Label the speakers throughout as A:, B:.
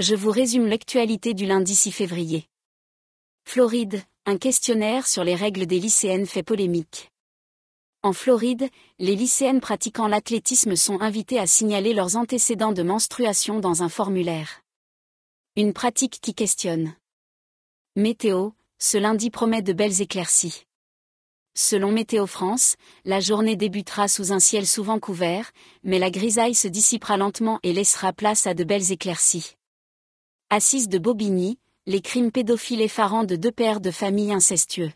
A: je vous résume l'actualité du lundi 6 février. Floride, un questionnaire sur les règles des lycéennes fait polémique. En Floride, les lycéennes pratiquant l'athlétisme sont invitées à signaler leurs antécédents de menstruation dans un formulaire. Une pratique qui questionne. Météo, ce lundi promet de belles éclaircies. Selon Météo France, la journée débutera sous un ciel souvent couvert, mais la grisaille se dissipera lentement et laissera place à de belles éclaircies. Assises de Bobigny, les crimes pédophiles effarants de deux pères de familles incestueux.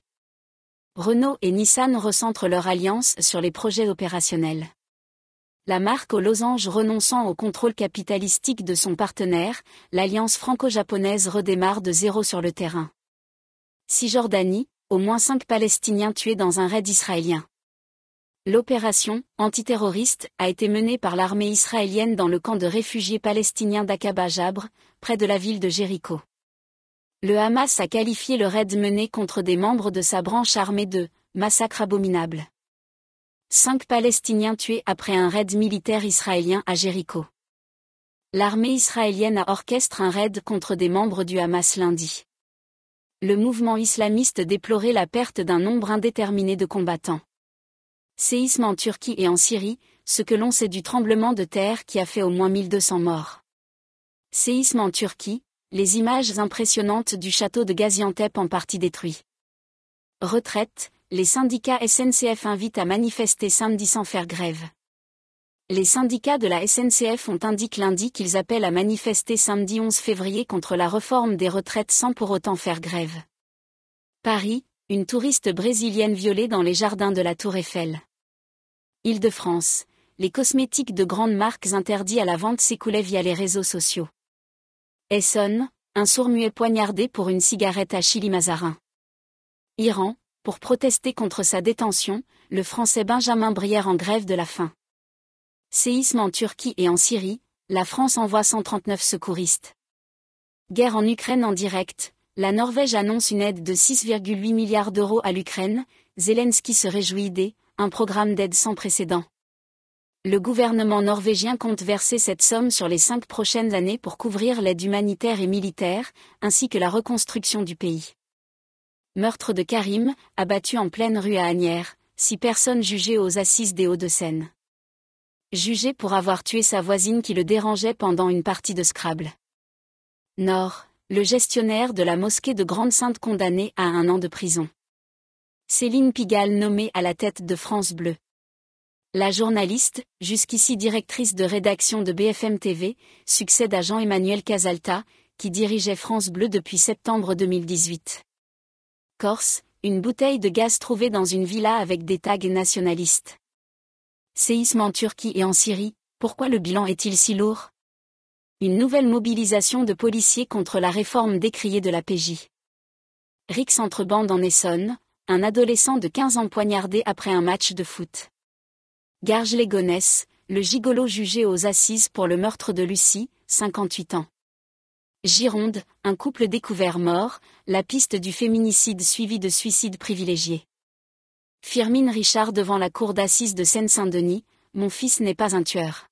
A: Renault et Nissan recentrent leur alliance sur les projets opérationnels. La marque aux losanges renonçant au contrôle capitalistique de son partenaire, l'alliance franco-japonaise redémarre de zéro sur le terrain. Cisjordanie, au moins cinq Palestiniens tués dans un raid israélien. L'opération antiterroriste a été menée par l'armée israélienne dans le camp de réfugiés palestiniens d'Aqaba Jabre, près de la ville de Jéricho. Le Hamas a qualifié le raid mené contre des membres de sa branche armée de massacre abominable. Cinq Palestiniens tués après un raid militaire israélien à Jéricho. L'armée israélienne a orchestré un raid contre des membres du Hamas lundi. Le mouvement islamiste déplorait la perte d'un nombre indéterminé de combattants séisme en Turquie et en Syrie, ce que l'on sait du tremblement de terre qui a fait au moins 1200 morts. Séisme en Turquie, les images impressionnantes du château de Gaziantep en partie détruit. Retraite, les syndicats SNCF invitent à manifester samedi sans faire grève. Les syndicats de la SNCF ont indiqué lundi qu'ils appellent à manifester samedi 11 février contre la réforme des retraites sans pour autant faire grève. Paris, une touriste brésilienne violée dans les jardins de la Tour Eiffel. Île-de-France, les cosmétiques de grandes marques interdits à la vente s'écoulaient via les réseaux sociaux. Essonne, un sourd-muet poignardé pour une cigarette à Chili Mazarin. Iran, pour protester contre sa détention, le Français Benjamin Brière en grève de la faim. Séisme en Turquie et en Syrie, la France envoie 139 secouristes. Guerre en Ukraine en direct, la Norvège annonce une aide de 6,8 milliards d'euros à l'Ukraine, Zelensky se réjouit des un programme d'aide sans précédent. Le gouvernement norvégien compte verser cette somme sur les cinq prochaines années pour couvrir l'aide humanitaire et militaire, ainsi que la reconstruction du pays. Meurtre de Karim, abattu en pleine rue à Agnières, six personnes jugées aux assises des Hauts-de-Seine. Jugé pour avoir tué sa voisine qui le dérangeait pendant une partie de Scrabble. Nord, le gestionnaire de la mosquée de Grande-Sainte condamné à un an de prison. Céline Pigalle nommée à la tête de France Bleu. La journaliste, jusqu'ici directrice de rédaction de BFM TV, succède à Jean-Emmanuel Casalta, qui dirigeait France Bleu depuis septembre 2018. Corse, une bouteille de gaz trouvée dans une villa avec des tags nationalistes. Séisme en Turquie et en Syrie, pourquoi le bilan est-il si lourd Une nouvelle mobilisation de policiers contre la réforme décriée de la PJ. Rix entre bandes en Essonne, un adolescent de 15 ans poignardé après un match de foot. Garge gonesse le gigolo jugé aux assises pour le meurtre de Lucie, 58 ans. Gironde, un couple découvert mort, la piste du féminicide suivi de suicide privilégié. Firmine Richard devant la cour d'assises de Seine-Saint-Denis, mon fils n'est pas un tueur.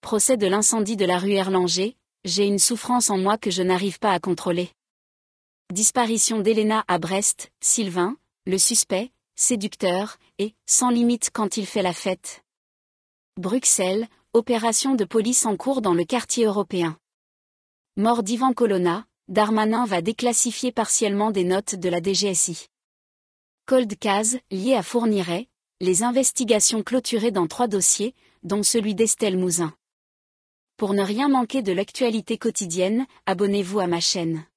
A: Procès de l'incendie de la rue Erlanger, j'ai une souffrance en moi que je n'arrive pas à contrôler. Disparition d'Elena à Brest, Sylvain, le suspect, séducteur, et sans limite quand il fait la fête. Bruxelles, opération de police en cours dans le quartier européen. Mort d'Ivan Colonna, Darmanin va déclassifier partiellement des notes de la DGSI. Cold case, lié à Fourniret, les investigations clôturées dans trois dossiers, dont celui d'Estelle Mouzin. Pour ne rien manquer de l'actualité quotidienne, abonnez-vous à ma chaîne.